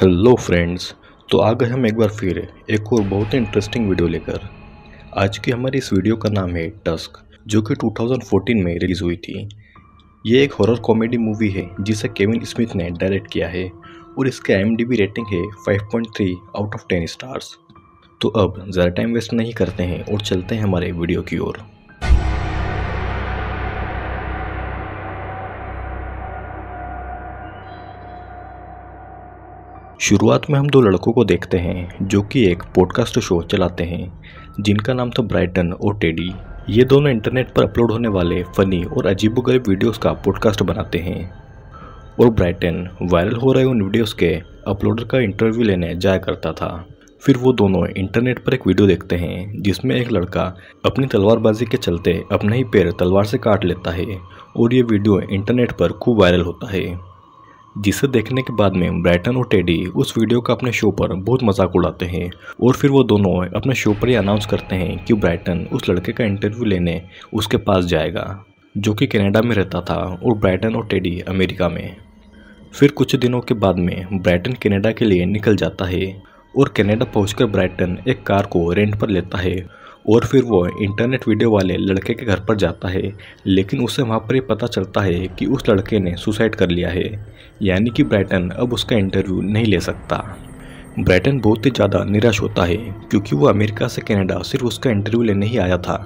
hello friends तो आ गए हम एक बार फिर एक और बहुत ही इंटरेस्टिंग वीडियो लेकर आज की हमारी इस वीडियो का नाम है टस्क जो कि 2014 में रिलीज़ हुई थी ये एक हॉरर कॉमेडी मूवी है जिसे केविन स्मिथ ने डायरेक्ट किया है और इसका एम रेटिंग है 5.3 आउट ऑफ 10 स्टार्स तो अब ज़्यादा टाइम वेस्ट नहीं करते हैं और चलते हैं हमारे वीडियो की ओर शुरुआत में हम दो लड़कों को देखते हैं जो कि एक पॉडकास्ट शो चलाते हैं जिनका नाम था ब्राइटन और टेडी ये दोनों इंटरनेट पर अपलोड होने वाले फ़नी और अजीबोगरीब वीडियोस का पॉडकास्ट बनाते हैं और ब्राइटन वायरल हो रहे उन वीडियोस के अपलोडर का इंटरव्यू लेने जाया करता था फिर वो दोनों इंटरनेट पर एक वीडियो देखते हैं जिसमें एक लड़का अपनी तलवारबाजी के चलते अपने ही पैर तलवार से काट लेता है और ये वीडियो इंटरनेट पर खूब वायरल होता है जिसे देखने के बाद में ब्राइटन और टेडी उस वीडियो का अपने शो पर बहुत मजाक उड़ाते हैं और फिर वो दोनों अपने शो पर ही अनाउंस करते हैं कि ब्राइटन उस लड़के का इंटरव्यू लेने उसके पास जाएगा जो कि कनाडा में रहता था और ब्राइटन और टेडी अमेरिका में फिर कुछ दिनों के बाद में ब्राइटन कनाडा के लिए निकल जाता है और कनाडा पहुंचकर ब्राइटन एक कार को रेंट पर लेता है और फिर वो इंटरनेट वीडियो वाले लड़के के घर पर जाता है लेकिन उसे वहाँ पर ही पता चलता है कि उस लड़के ने सुसाइड कर लिया है यानी कि ब्राइटन अब उसका इंटरव्यू नहीं ले सकता ब्राइटन बहुत ही ज़्यादा निराश होता है क्योंकि वो अमेरिका से कनाडा सिर्फ उसका इंटरव्यू लेने ही आया था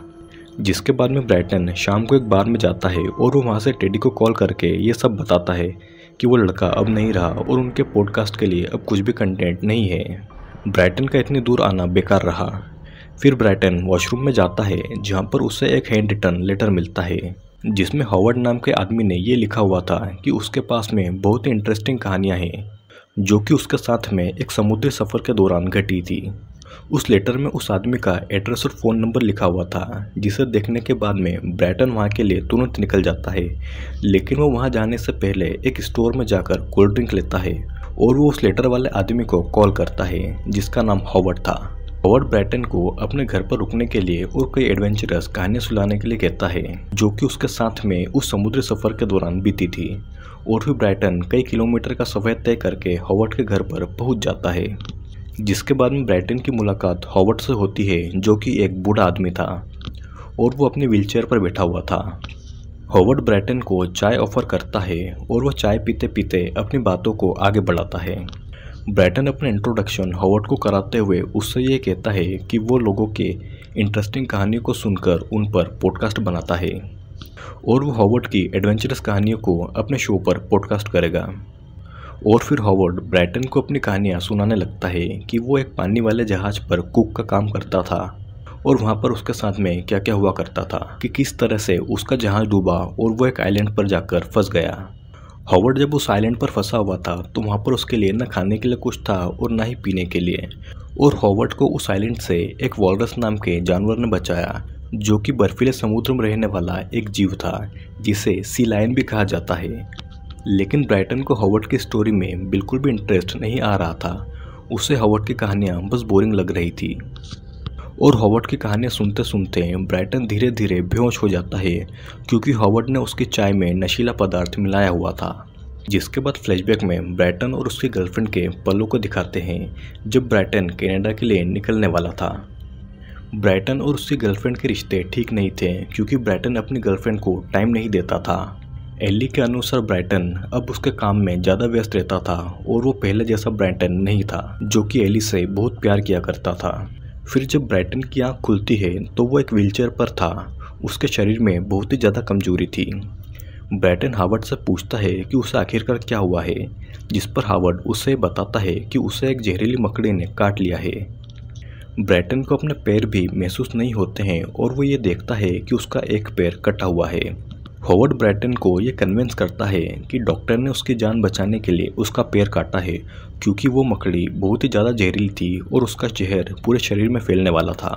जिसके बाद में ब्राइटन शाम को एक बार में जाता है और वो वहाँ से टेडी को कॉल करके ये सब बताता है कि वो लड़का अब नहीं रहा और उनके पॉडकास्ट के लिए अब कुछ भी कंटेंट नहीं है ब्राइटन का इतनी दूर आना बेकार रहा फिर ब्राइटन वॉशरूम में जाता है जहाँ पर उसे एक हैंड रिटर्न लेटर मिलता है जिसमें हॉवर्ड नाम के आदमी ने ये लिखा हुआ था कि उसके पास में बहुत ही इंटरेस्टिंग कहानियाँ हैं जो कि उसके साथ में एक समुद्री सफ़र के दौरान घटी थी उस लेटर में उस आदमी का एड्रेस और फ़ोन नंबर लिखा हुआ था जिसे देखने के बाद में ब्राइटन वहाँ के लिए तुरंत निकल जाता है लेकिन वो वहाँ जाने से पहले एक स्टोर में जाकर कोल्ड ड्रिंक लेता है और वो उस लेटर वाले आदमी को कॉल करता है जिसका नाम हॉवर्ड था और ब्रैटन को अपने घर पर रुकने के लिए और कई एडवेंचरस कहानियाँ सुलाने के लिए कहता है जो कि उसके साथ में उस समुद्री सफ़र के दौरान बीती थी और फिर ब्राइटन कई किलोमीटर का सफ़र तय करके हॉवर्ड के घर पर पहुंच जाता है जिसके बाद में ब्राइटन की मुलाकात हॉवर्ड से होती है जो कि एक बूढ़ा आदमी था और वो अपने व्हील पर बैठा हुआ था हॉवर्ड ब्राइटन को चाय ऑफर करता है और वह चाय पीते पीते अपनी बातों को आगे बढ़ाता है ब्राइटन अपने इंट्रोडक्शन हॉवर्ड को कराते हुए उससे ये कहता है कि वो लोगों के इंटरेस्टिंग कहानियों को सुनकर उन पर पॉडकास्ट बनाता है और वो हॉवर्ड की एडवेंचरस कहानियों को अपने शो पर पॉडकास्ट करेगा और फिर हॉवर्ड ब्राइटन को अपनी कहानियाँ सुनाने लगता है कि वो एक पानी वाले जहाज़ पर कुक का काम करता था और वहाँ पर उसके साथ में क्या क्या हुआ करता था कि किस तरह से उसका जहाज़ डूबा और वो एक आइलैंड पर जाकर फंस गया हॉवर्ड जब उस आइलैंड पर फंसा हुआ था तो वहाँ पर उसके लिए ना खाने के लिए कुछ था और ना ही पीने के लिए और हॉवर्ड को उस आइलैंड से एक वॉलरस नाम के जानवर ने बचाया जो कि बर्फीले समुद्र में रहने वाला एक जीव था जिसे सी लाइन भी कहा जाता है लेकिन ब्राइटन को हॉवर्ड की स्टोरी में बिल्कुल भी इंटरेस्ट नहीं आ रहा था उसे हॉवर्ड की कहानियाँ बस बोरिंग लग रही थी और हॉवर्ड की कहानी सुनते सुनते ब्राइटन धीरे धीरे बेहोश हो जाता है क्योंकि हॉवर्ड ने उसकी चाय में नशीला पदार्थ मिलाया हुआ था जिसके बाद फ्लैशबैक में ब्राइटन और उसकी गर्लफ्रेंड के पलों को दिखाते हैं जब ब्राइटन कनाडा के लिए निकलने वाला था ब्राइटन और उसकी गर्लफ्रेंड के रिश्ते ठीक नहीं थे क्योंकि ब्राइटन अपनी गर्लफ्रेंड को टाइम नहीं देता था एली के अनुसार ब्राइटन अब उसके काम में ज़्यादा व्यस्त रहता था और वो पहले जैसा ब्राइटन नहीं था जो कि एली से बहुत प्यार किया करता था फिर जब ब्राइटन की आँख खुलती है तो वो एक व्हीलचेयर पर था उसके शरीर में बहुत ही ज़्यादा कमजोरी थी ब्राइटन हावर्ड से पूछता है कि उसे आखिरकार क्या हुआ है जिस पर हावर्ड उसे बताता है कि उसे एक जहरीली मकड़ी ने काट लिया है ब्राइटन को अपने पैर भी महसूस नहीं होते हैं और वो ये देखता है कि उसका एक पैर कटा हुआ है हॉवर्ड ब्रैटन को यह कन्विंस करता है कि डॉक्टर ने उसकी जान बचाने के लिए उसका पैर काटा है क्योंकि वो मकड़ी बहुत ही ज़्यादा जहरीली थी और उसका जहर पूरे शरीर में फैलने वाला था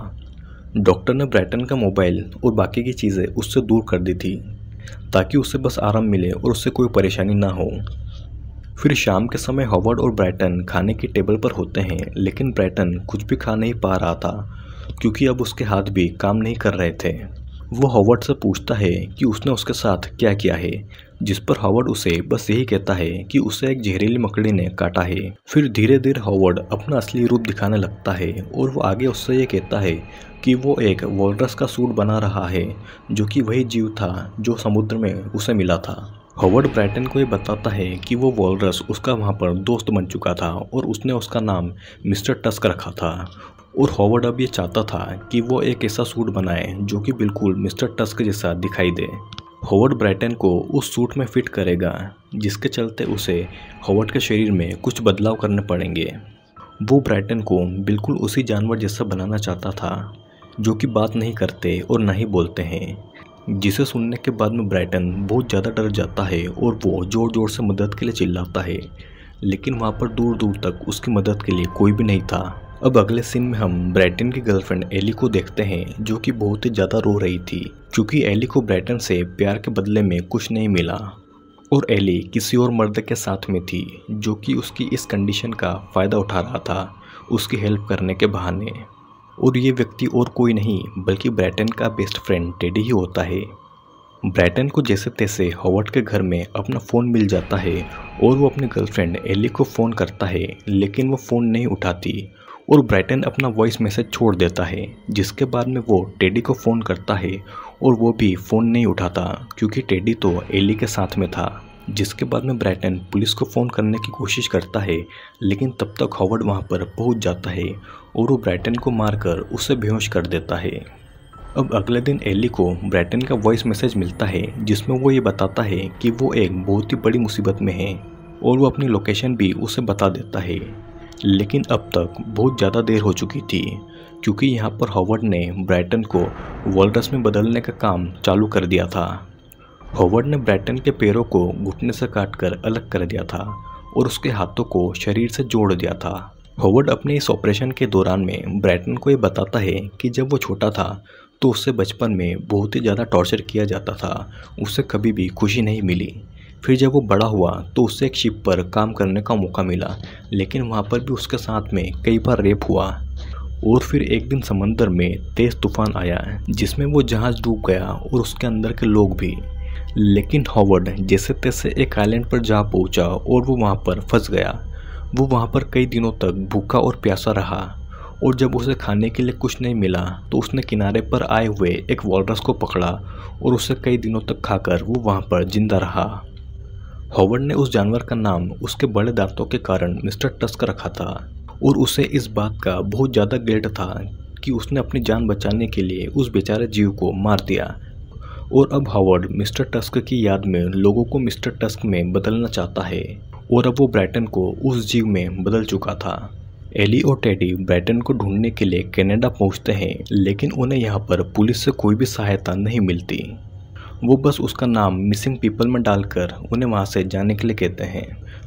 डॉक्टर ने ब्रैटन का मोबाइल और बाकी की चीज़ें उससे दूर कर दी थी ताकि उसे बस आराम मिले और उससे कोई परेशानी ना हो फिर शाम के समय हॉवर्ड और ब्रैटन खाने की टेबल पर होते हैं लेकिन ब्रैटन कुछ भी खा नहीं पा रहा था क्योंकि अब उसके हाथ भी काम नहीं कर रहे थे वो हॉवर्ड से पूछता है कि उसने उसके साथ क्या किया है जिस पर हॉवर्ड उसे बस यही कहता है कि उसे एक जहरीली मकड़ी ने काटा है फिर धीरे धीरे हॉवर्ड अपना असली रूप दिखाने लगता है और वो आगे उससे ये कहता है कि वो एक वॉलरस का सूट बना रहा है जो कि वही जीव था जो समुद्र में उसे मिला था हॉवर्ड ब्राइटन को ये बताता है कि वो वॉलरस उसका वहाँ पर दोस्त बन चुका था और उसने उसका नाम मिस्टर टस्क रखा था और हॉवर्ड अब ये चाहता था कि वो एक ऐसा सूट बनाए जो कि बिल्कुल मिस्टर टस्क जैसा दिखाई दे हॉवर्ड ब्राइटन को उस सूट में फिट करेगा जिसके चलते उसे हॉवर्ड के शरीर में कुछ बदलाव करने पड़ेंगे वो ब्राइटन को बिल्कुल उसी जानवर जैसा बनाना चाहता था जो कि बात नहीं करते और ना ही बोलते हैं जिसे सुनने के बाद में ब्राइटन बहुत ज़्यादा डर जाता है और वो ज़ोर ज़ोर से मदद के लिए चिल्लाता है लेकिन वहाँ पर दूर दूर तक उसकी मदद के लिए कोई भी नहीं था अब अगले सीन में हम ब्रैटन की गर्लफ्रेंड एली को देखते हैं जो कि बहुत ही ज़्यादा रो रही थी क्योंकि एली को ब्रैटन से प्यार के बदले में कुछ नहीं मिला और एली किसी और मर्द के साथ में थी जो कि उसकी इस कंडीशन का फ़ायदा उठा रहा था उसकी हेल्प करने के बहाने और ये व्यक्ति और कोई नहीं बल्कि ब्रैटन का बेस्ट फ्रेंड टेडी ही होता है ब्रैटन को जैसे तैसे हॉवर्ट के घर में अपना फ़ोन मिल जाता है और वो अपनी गर्लफ्रेंड एली को फ़ोन करता है लेकिन वो फ़ोन नहीं उठाती और ब्राइटन अपना वॉइस मैसेज छोड़ देता है जिसके बाद में वो टेडी को फ़ोन करता है और वो भी फ़ोन नहीं उठाता क्योंकि टेडी तो एली के साथ में था जिसके बाद में ब्राइटन पुलिस को फ़ोन करने की कोशिश करता है लेकिन तब तक हॉवर्ड वहाँ पर पहुँच जाता है और वो ब्राइटन को मारकर उसे बेहोश कर देता है अब अगले दिन एली को ब्राइटन का वॉइस मैसेज मिलता है जिसमें वो ये बताता है कि वो एक बहुत ही बड़ी मुसीबत में है और वो अपनी लोकेशन भी उसे बता देता है लेकिन अब तक बहुत ज़्यादा देर हो चुकी थी क्योंकि यहाँ पर हॉवर्ड ने ब्राइटन को वॉलरस में बदलने का काम चालू कर दिया था हॉवर्ड ने ब्राइटन के पैरों को घुटने से काटकर अलग कर दिया था और उसके हाथों को शरीर से जोड़ दिया था हॉवर्ड अपने इस ऑपरेशन के दौरान में ब्राइटन को ये बताता है कि जब वो छोटा था तो उससे बचपन में बहुत ही ज़्यादा टॉर्चर किया जाता था उससे कभी भी खुशी नहीं मिली फिर जब वो बड़ा हुआ तो उसे एक शिप पर काम करने का मौका मिला लेकिन वहाँ पर भी उसके साथ में कई बार रेप हुआ और फिर एक दिन समंदर में तेज़ तूफान आया जिसमें वो जहाज़ डूब गया और उसके अंदर के लोग भी लेकिन हॉवर्ड जैसे तैसे एक आइलैंड पर जा पहुंचा और वो वहाँ पर फंस गया वो वहाँ पर कई दिनों तक भूखा और प्यासा रहा और जब उसे खाने के लिए कुछ नहीं मिला तो उसने किनारे पर आए हुए एक वॉलरस को पकड़ा और उसे कई दिनों तक खाकर वो वहाँ पर जिंदा रहा हॉवर्ड ने उस जानवर का नाम उसके बड़े दांतों के कारण मिस्टर टस्क रखा था और उसे इस बात का बहुत ज़्यादा गिल्ट था कि उसने अपनी जान बचाने के लिए उस बेचारे जीव को मार दिया और अब हॉवर्ड मिस्टर टस्क की याद में लोगों को मिस्टर टस्क में बदलना चाहता है और अब वो ब्राइटन को उस जीव में बदल चुका था एली और टेडी ब्राइटन को ढूंढने के लिए कनाडा पहुंचते हैं लेकिन उन्हें यहाँ पर पुलिस से कोई भी सहायता नहीं मिलती वो बस उसका नाम मिसिंग पीपल में डालकर उन्हें वहाँ से जाने के लिए कहते हैं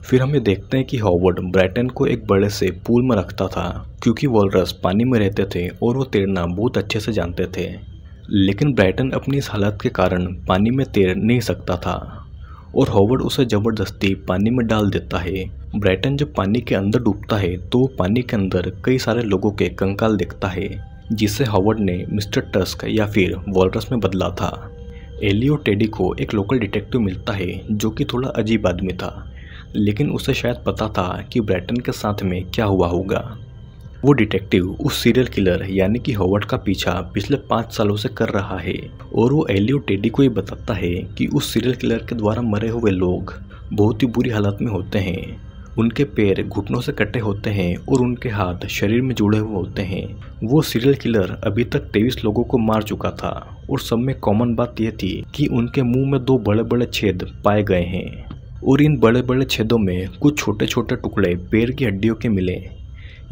फिर हम ये देखते हैं कि हॉवर्ड ब्रैटन को एक बड़े से पूल में रखता था क्योंकि वॉलरस पानी में रहते थे और वो तैरना बहुत अच्छे से जानते थे लेकिन ब्राइटन अपनी इस हालत के कारण पानी में तैर नहीं सकता था और हॉवर्ड उसे ज़बरदस्ती पानी में डाल देता है ब्राइटन जब पानी के अंदर डूबता है तो पानी के अंदर कई सारे लोगों के कंकाल देखता है जिसे हॉवर्ड ने मिस्टर टस्क या फिर वॉलरस में बदला था एलियो टेडी को एक लोकल डिटेक्टिव मिलता है जो कि थोड़ा अजीब आदमी था लेकिन उसे शायद पता था कि ब्रैटन के साथ में क्या हुआ होगा वो डिटेक्टिव उस सीरियल किलर यानी कि हॉवर्ड का पीछा पिछले पाँच सालों से कर रहा है और वो एलियो टेडी को ये बताता है कि उस सीरियल किलर के द्वारा मरे हुए लोग बहुत ही बुरी हालत में होते हैं उनके पैर घुटनों से कटे होते हैं और उनके हाथ शरीर में जुड़े हुए होते हैं वो सीरियल किलर अभी तक तेईस लोगों को मार चुका था और सब में कॉमन बात यह थी कि उनके मुंह में दो बड़े बड़े छेद पाए गए हैं और इन बड़े बड़े छेदों में कुछ छोटे छोटे टुकड़े पैर की हड्डियों के मिले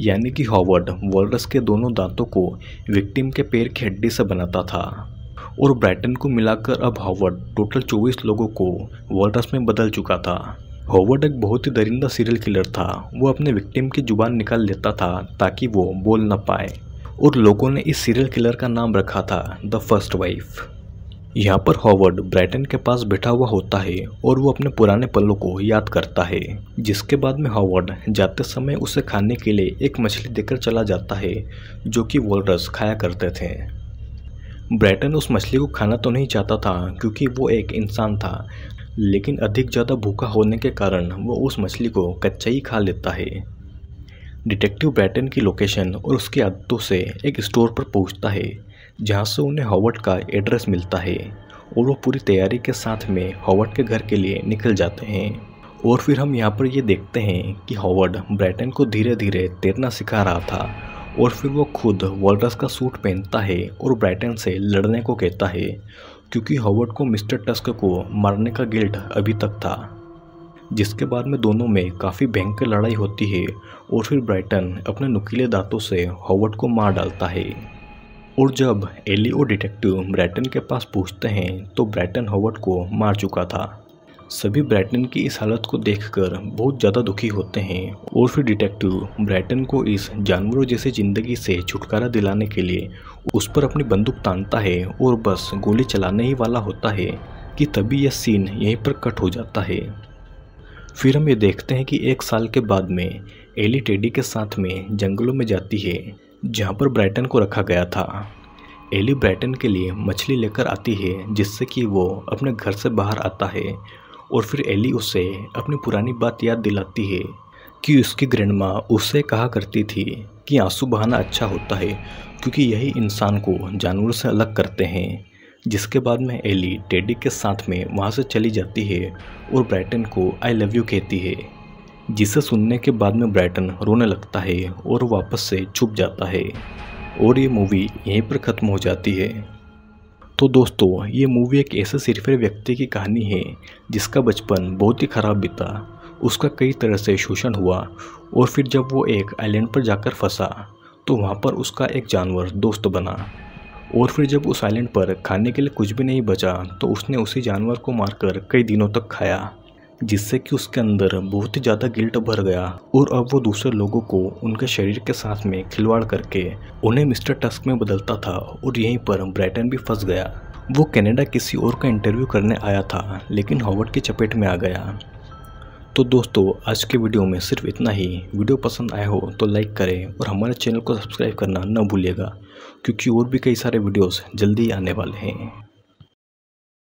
यानी कि हॉवर्ड वॉलरस के दोनों दांतों को विक्टिम के पैर की हड्डी से बनाता था और ब्राइटन को मिलाकर अब हॉवर्ड टोटल 24 लोगों को वॉलरस में बदल चुका था हॉवर्ड एक बहुत ही दरिंदा सीरियल किलर था वो अपने विक्टिम की जुबान निकाल लेता था ताकि वो बोल ना पाए और लोगों ने इस सीरियल किलर का नाम रखा था द फर्स्ट वाइफ यहाँ पर हॉवर्ड ब्राइटन के पास बैठा हुआ होता है और वो अपने पुराने पलों को याद करता है जिसके बाद में हॉवर्ड जाते समय उसे खाने के लिए एक मछली देकर चला जाता है जो कि वॉलरस खाया करते थे ब्राइटन उस मछली को खाना तो नहीं चाहता था क्योंकि वो एक इंसान था लेकिन अधिक ज़्यादा भूखा होने के कारण वो उस मछली को कच्चा ही खा लेता है डिटेक्टिव ब्रैटन की लोकेशन और उसके आदतों से एक स्टोर पर पहुंचता है जहां से उन्हें हॉवर्ड का एड्रेस मिलता है और वो पूरी तैयारी के साथ में हॉवर्ड के घर के लिए निकल जाते हैं और फिर हम यहाँ पर ये देखते हैं कि हॉवर्ड ब्रैटन को धीरे धीरे तैरना सिखा रहा था और फिर वो खुद वॉलरस का सूट पहनता है और ब्रैटन से लड़ने को कहता है क्योंकि हॉवर्ड को मिस्टर टस्क को मारने का गिल्ट अभी तक था जिसके बाद में दोनों में काफ़ी भयंकर लड़ाई होती है और फिर ब्राइटन अपने नुकीले दांतों से हॉवर्ड को मार डालता है और जब एली और डिटेक्टिव ब्राइटन के पास पूछते हैं तो ब्राइटन हॉवर्ड को मार चुका था सभी ब्रैटन की इस हालत को देखकर बहुत ज़्यादा दुखी होते हैं और फिर डिटेक्टिव ब्रैटन को इस जानवरों जैसे ज़िंदगी से छुटकारा दिलाने के लिए उस पर अपनी बंदूक तानता है और बस गोली चलाने ही वाला होता है कि तभी यह सीन यहीं पर कट हो जाता है फिर हम ये देखते हैं कि एक साल के बाद में एली टेडी के साथ में जंगलों में जाती है जहाँ पर ब्राइटन को रखा गया था एली ब्राइटन के लिए मछली लेकर आती है जिससे कि वो अपने घर से बाहर आता है और फिर एली उसे अपनी पुरानी बात याद दिलाती है कि उसकी ग्रैंड माँ उससे कहा करती थी कि आंसू बहाना अच्छा होता है क्योंकि यही इंसान को जानवर से अलग करते हैं जिसके बाद में एली टेडी के साथ में वहाँ से चली जाती है और ब्राइटन को आई लव यू कहती है जिसे सुनने के बाद में ब्राइटन रोने लगता है और वापस से छुप जाता है और ये मूवी यहीं पर ख़त्म हो जाती है तो दोस्तों ये मूवी एक ऐसे सिरफिर व्यक्ति की कहानी है जिसका बचपन बहुत ही खराब बीता उसका कई तरह से शोषण हुआ और फिर जब वो एक आइलैंड पर जाकर फंसा तो वहाँ पर उसका एक जानवर दोस्त बना और फिर जब उस आइलैंड पर खाने के लिए कुछ भी नहीं बचा तो उसने उसी जानवर को मारकर कई दिनों तक खाया जिससे कि उसके अंदर बहुत ही ज़्यादा गिल्ट भर गया और अब वो दूसरे लोगों को उनके शरीर के साथ में खिलवाड़ करके उन्हें मिस्टर टस्क में बदलता था और यहीं पर ब्रैटन भी फंस गया वो कनाडा किसी और का इंटरव्यू करने आया था लेकिन हॉवर्ड की चपेट में आ गया तो दोस्तों आज के वीडियो में सिर्फ इतना ही वीडियो पसंद आया हो तो लाइक करें और हमारे चैनल को सब्सक्राइब करना न भूलिएगा क्योंकि और भी कई सारे वीडियोस जल्दी आने वाले हैं